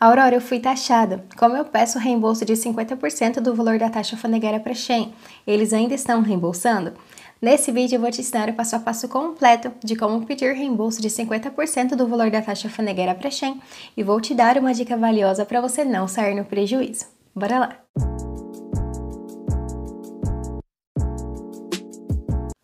Aurora, eu fui taxada. Como eu peço reembolso de 50% do valor da taxa alfandegária para Shen, eles ainda estão reembolsando? Nesse vídeo eu vou te ensinar o passo a passo completo de como pedir reembolso de 50% do valor da taxa alfandegária para Shen e vou te dar uma dica valiosa para você não sair no prejuízo. Bora lá!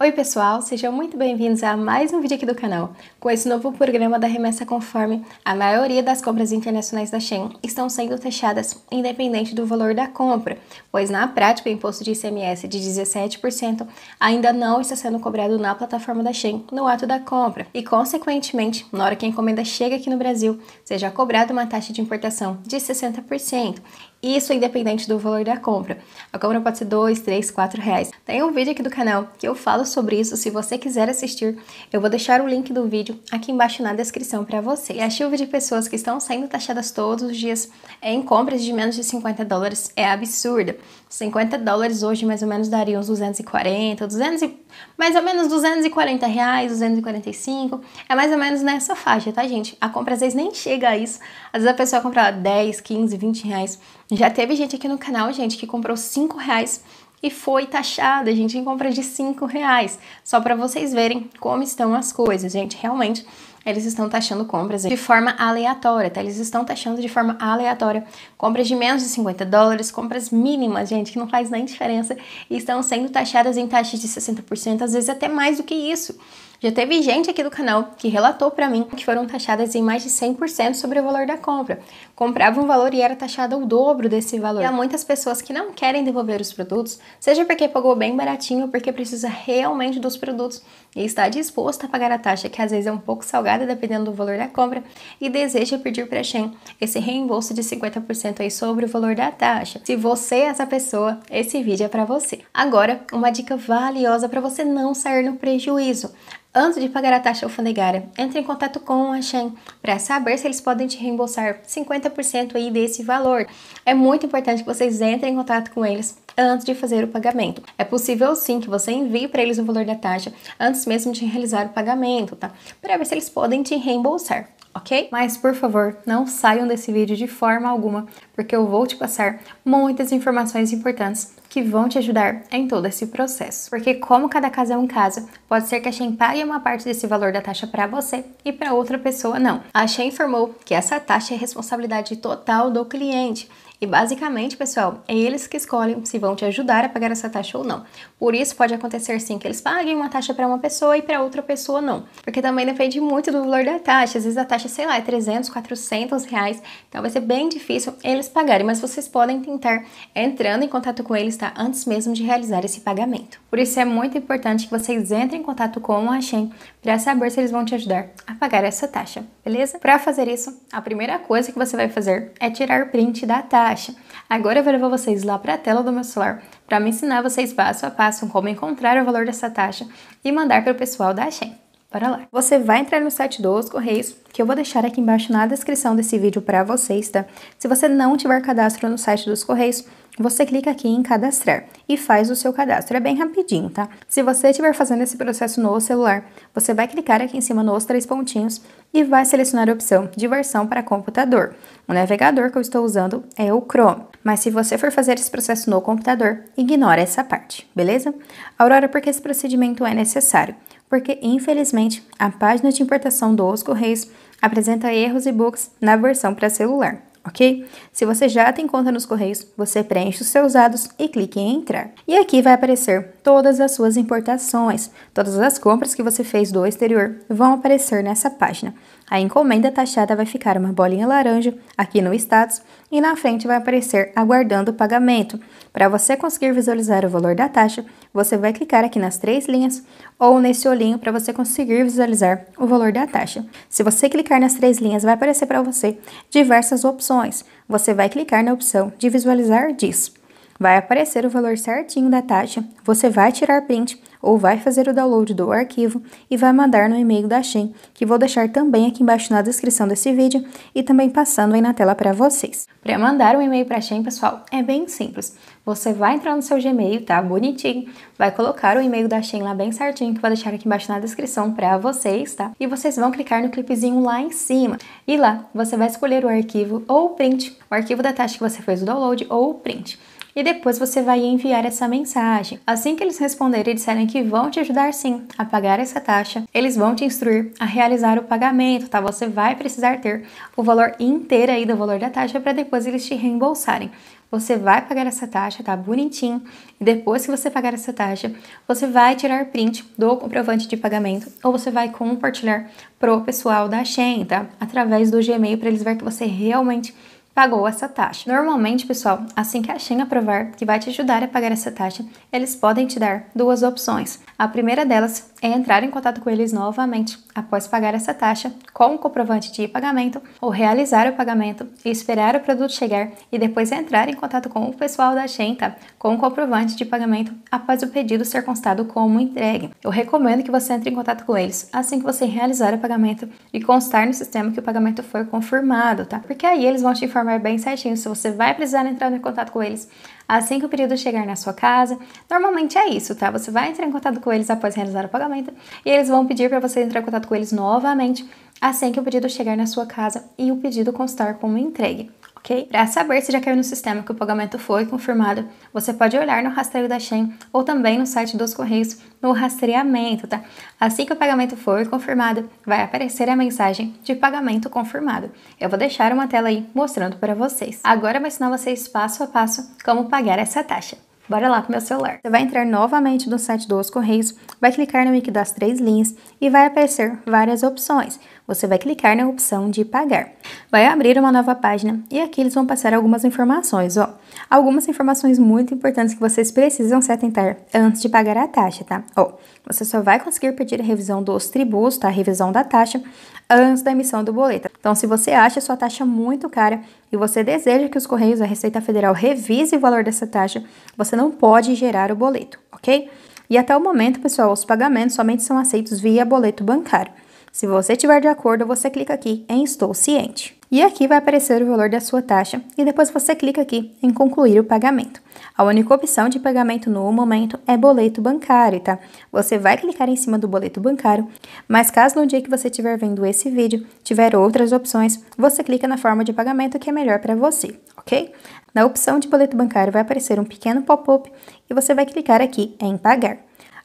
Oi pessoal, sejam muito bem-vindos a mais um vídeo aqui do canal. Com esse novo programa da remessa conforme, a maioria das compras internacionais da Shen estão sendo taxadas independente do valor da compra, pois na prática o imposto de ICMS de 17% ainda não está sendo cobrado na plataforma da Shen no ato da compra e, consequentemente, na hora que a encomenda chega aqui no Brasil, seja cobrada uma taxa de importação de 60%. Isso é independente do valor da compra. A compra pode ser 2, 3, 4 reais. Tem um vídeo aqui do canal que eu falo sobre isso. Se você quiser assistir, eu vou deixar o link do vídeo aqui embaixo na descrição para você. E a tipo chuva de pessoas que estão sendo taxadas todos os dias em compras de menos de 50 dólares é absurda. 50 dólares hoje mais ou menos daria uns 240, 200 e, mais ou menos 240 reais, 245. É mais ou menos nessa faixa, tá, gente? A compra às vezes nem chega a isso. Às vezes a pessoa compra 10, 15, 20 reais já teve gente aqui no canal, gente, que comprou 5 reais e foi taxada, gente, em compra de 5 reais. Só para vocês verem como estão as coisas, gente. Realmente, eles estão taxando compras de forma aleatória, tá? Eles estão taxando de forma aleatória compras de menos de 50 dólares, compras mínimas, gente, que não faz nem diferença, estão sendo taxadas em taxas de 60%, às vezes até mais do que isso. Já teve gente aqui do canal que relatou para mim que foram taxadas em mais de 100% sobre o valor da compra. Comprava um valor e era taxada o dobro desse valor. E há muitas pessoas que não querem devolver os produtos, seja porque pagou bem baratinho ou porque precisa realmente dos produtos e está disposta a pagar a taxa, que às vezes é um pouco salgada dependendo do valor da compra, e deseja pedir para a Shen esse reembolso de 50% aí sobre o valor da taxa. Se você é essa pessoa, esse vídeo é para você. Agora, uma dica valiosa para você não sair no prejuízo. Antes de pagar a taxa alfandegária, entre em contato com a Shen para saber se eles podem te reembolsar 50% aí desse valor. É muito importante que vocês entrem em contato com eles antes de fazer o pagamento. É possível sim que você envie para eles o valor da taxa antes mesmo de realizar o pagamento, tá? Para ver se eles podem te reembolsar ok? Mas por favor, não saiam desse vídeo de forma alguma, porque eu vou te passar muitas informações importantes que vão te ajudar em todo esse processo. Porque como cada caso é um caso, pode ser que a Shen pague uma parte desse valor da taxa para você e para outra pessoa não. A Shen informou que essa taxa é responsabilidade total do cliente e basicamente, pessoal, é eles que escolhem se vão te ajudar a pagar essa taxa ou não. Por isso, pode acontecer sim que eles paguem uma taxa para uma pessoa e para outra pessoa não. Porque também depende muito do valor da taxa. Às vezes a taxa, sei lá, é 300, 400 reais. Então vai ser bem difícil eles pagarem, mas vocês podem tentar entrando em contato com eles, tá? Antes mesmo de realizar esse pagamento. Por isso é muito importante que vocês entrem em contato com a Shen para saber se eles vão te ajudar a pagar essa taxa, beleza? Para fazer isso, a primeira coisa que você vai fazer é tirar print da taxa caixa. Agora eu vou levar vocês lá para a tela do meu celular para me ensinar vocês passo a passo como encontrar o valor dessa taxa e mandar para o pessoal da Shen. Bora lá. Você vai entrar no site dos Correios, que eu vou deixar aqui embaixo na descrição desse vídeo para vocês, tá? Se você não tiver cadastro no site dos Correios, você clica aqui em cadastrar e faz o seu cadastro. É bem rapidinho, tá? Se você estiver fazendo esse processo no celular, você vai clicar aqui em cima nos três pontinhos e vai selecionar a opção de versão para computador. O navegador que eu estou usando é o Chrome, mas se você for fazer esse processo no computador, ignora essa parte, beleza? Aurora, por que esse procedimento é necessário? Porque, infelizmente, a página de importação dos Correios apresenta erros e bugs na versão para celular ok? Se você já tem conta nos Correios, você preenche os seus dados e clique em entrar. E aqui vai aparecer todas as suas importações, todas as compras que você fez do exterior vão aparecer nessa página. A encomenda taxada vai ficar uma bolinha laranja aqui no status e na frente vai aparecer aguardando o pagamento. Para você conseguir visualizar o valor da taxa, você vai clicar aqui nas três linhas ou nesse olhinho para você conseguir visualizar o valor da taxa. Se você clicar nas três linhas, vai aparecer para você diversas opções. Você vai clicar na opção de visualizar disso vai aparecer o valor certinho da taxa, você vai tirar print ou vai fazer o download do arquivo e vai mandar no e-mail da Shen, que vou deixar também aqui embaixo na descrição desse vídeo e também passando aí na tela para vocês. Para mandar um e-mail para a Shen, pessoal, é bem simples. Você vai entrar no seu Gmail, tá bonitinho, vai colocar o e-mail da Shen lá bem certinho, que vou deixar aqui embaixo na descrição para vocês, tá? E vocês vão clicar no clipezinho lá em cima. E lá, você vai escolher o arquivo ou print, o arquivo da taxa que você fez o download ou print e depois você vai enviar essa mensagem. Assim que eles responderem e disserem que vão te ajudar sim a pagar essa taxa, eles vão te instruir a realizar o pagamento, tá? Você vai precisar ter o valor inteiro aí do valor da taxa para depois eles te reembolsarem. Você vai pagar essa taxa, tá bonitinho. E depois que você pagar essa taxa, você vai tirar print do comprovante de pagamento ou você vai compartilhar pro pessoal da Shen, tá? Através do Gmail para eles ver que você realmente pagou essa taxa. Normalmente, pessoal, assim que a china aprovar que vai te ajudar a pagar essa taxa, eles podem te dar duas opções. A primeira delas é entrar em contato com eles novamente após pagar essa taxa com o comprovante de pagamento ou realizar o pagamento e esperar o produto chegar e depois entrar em contato com o pessoal da Xenta com o comprovante de pagamento após o pedido ser constado como entregue. Eu recomendo que você entre em contato com eles assim que você realizar o pagamento e constar no sistema que o pagamento foi confirmado, tá? Porque aí eles vão te informar bem certinho se você vai precisar entrar em contato com eles assim que o período chegar na sua casa. Normalmente é isso, tá? Você vai entrar em contato com eles após realizar o pagamento e eles vão pedir para você entrar em contato com eles novamente assim que o pedido chegar na sua casa e o pedido constar como entregue ok? Para saber se já caiu no sistema que o pagamento foi confirmado, você pode olhar no rastreio da Shen ou também no site dos Correios no rastreamento, tá? Assim que o pagamento for confirmado, vai aparecer a mensagem de pagamento confirmado. Eu vou deixar uma tela aí mostrando para vocês. Agora vou ensinar vocês passo a passo como pagar essa taxa. Bora lá com meu celular. Você vai entrar novamente no site dos Correios, vai clicar no link das três linhas e vai aparecer várias opções. Você vai clicar na opção de pagar. Vai abrir uma nova página e aqui eles vão passar algumas informações, ó. Algumas informações muito importantes que vocês precisam se atentar antes de pagar a taxa, tá? Ó, você só vai conseguir pedir a revisão dos tributos, tá? A revisão da taxa antes da emissão do boleto. Então, se você acha a sua taxa muito cara, e você deseja que os Correios, a Receita Federal, revise o valor dessa taxa, você não pode gerar o boleto, ok? E até o momento, pessoal, os pagamentos somente são aceitos via boleto bancário. Se você estiver de acordo, você clica aqui em Estou Ciente. E aqui vai aparecer o valor da sua taxa e depois você clica aqui em concluir o pagamento. A única opção de pagamento no momento é boleto bancário, tá? Você vai clicar em cima do boleto bancário, mas caso no dia que você estiver vendo esse vídeo tiver outras opções, você clica na forma de pagamento que é melhor para você, ok? Na opção de boleto bancário vai aparecer um pequeno pop-up e você vai clicar aqui em pagar.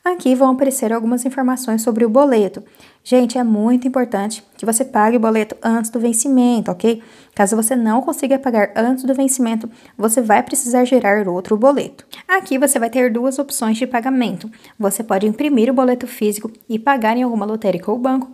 Aqui vão aparecer algumas informações sobre o boleto. Gente, é muito importante que você pague o boleto antes do vencimento, ok? Caso você não consiga pagar antes do vencimento, você vai precisar gerar outro boleto. Aqui você vai ter duas opções de pagamento. Você pode imprimir o boleto físico e pagar em alguma lotérica ou banco.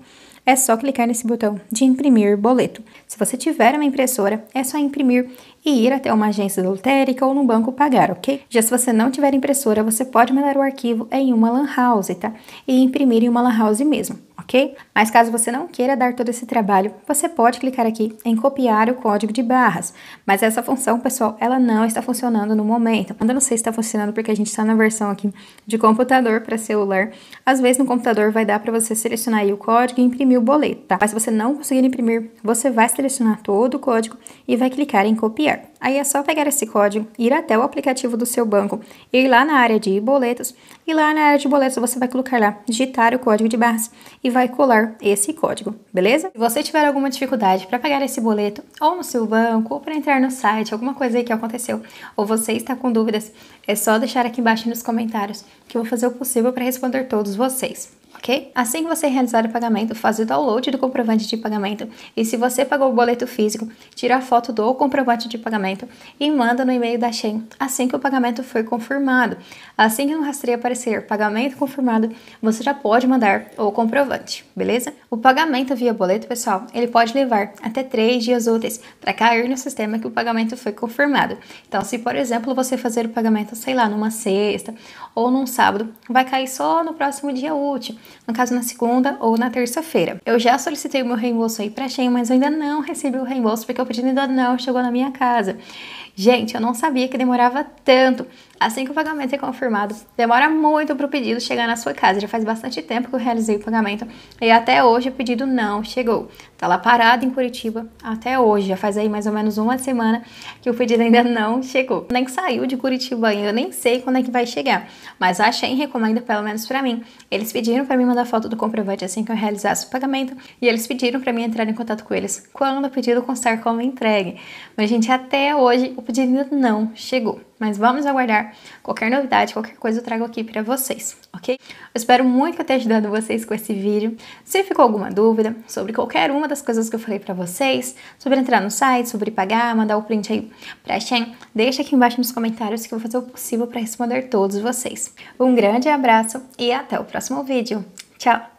É só clicar nesse botão de imprimir boleto. Se você tiver uma impressora, é só imprimir e ir até uma agência lotérica ou no banco pagar, ok? Já se você não tiver impressora, você pode mandar o arquivo em uma lan house, tá? E imprimir em uma lan house mesmo, ok? Mas caso você não queira dar todo esse trabalho, você pode clicar aqui em copiar o código de barras. Mas essa função, pessoal, ela não está funcionando no momento. Ainda não sei se está funcionando porque a gente está na versão aqui de computador para celular. Às vezes no computador vai dar para você selecionar aí o código e imprimir o boleto, tá? Mas se você não conseguir imprimir, você vai selecionar todo o código e vai clicar em copiar. Aí é só pegar esse código, ir até o aplicativo do seu banco, ir lá na área de boletos, e lá na área de boletos você vai colocar lá, digitar o código de barras e vai colar esse código, beleza? Se você tiver alguma dificuldade para pagar esse boleto, ou no seu banco, ou para entrar no site, alguma coisa aí que aconteceu, ou você está com dúvidas, é só deixar aqui embaixo nos comentários que eu vou fazer o possível para responder todos vocês ok? Assim que você realizar o pagamento, faz o download do comprovante de pagamento e se você pagou o boleto físico, tira a foto do comprovante de pagamento e manda no e-mail da Shen assim que o pagamento foi confirmado. Assim que no rastreio aparecer pagamento confirmado, você já pode mandar o comprovante, beleza? O pagamento via boleto, pessoal, ele pode levar até 3 dias úteis para cair no sistema que o pagamento foi confirmado. Então, se por exemplo você fazer o pagamento, sei lá, numa sexta ou num sábado, vai cair só no próximo dia útil no caso na segunda ou na terça-feira. Eu já solicitei o meu reembolso aí para Shein, mas eu ainda não recebi o reembolso porque o pedido ainda não chegou na minha casa. Gente, eu não sabia que demorava tanto. Assim que o pagamento é confirmado, demora muito para o pedido chegar na sua casa. Já faz bastante tempo que eu realizei o pagamento e até hoje o pedido não chegou. Tá lá parado em Curitiba até hoje. Já faz aí mais ou menos uma semana que o pedido ainda não chegou. Nem saiu de Curitiba ainda, nem sei quando é que vai chegar. Mas a Shein recomenda pelo menos para mim. Eles pediram para mim mandar foto do comprovante assim que eu realizasse o pagamento e eles pediram para mim entrar em contato com eles quando o pedido constar como entregue. Mas gente, até hoje o de ainda não chegou, mas vamos aguardar qualquer novidade, qualquer coisa eu trago aqui para vocês, ok? Eu espero muito que eu tenha ajudado vocês com esse vídeo. Se ficou alguma dúvida sobre qualquer uma das coisas que eu falei para vocês, sobre entrar no site, sobre pagar, mandar o print aí para Shen, deixa aqui embaixo nos comentários que eu vou fazer o possível para responder todos vocês. Um grande abraço e até o próximo vídeo. Tchau!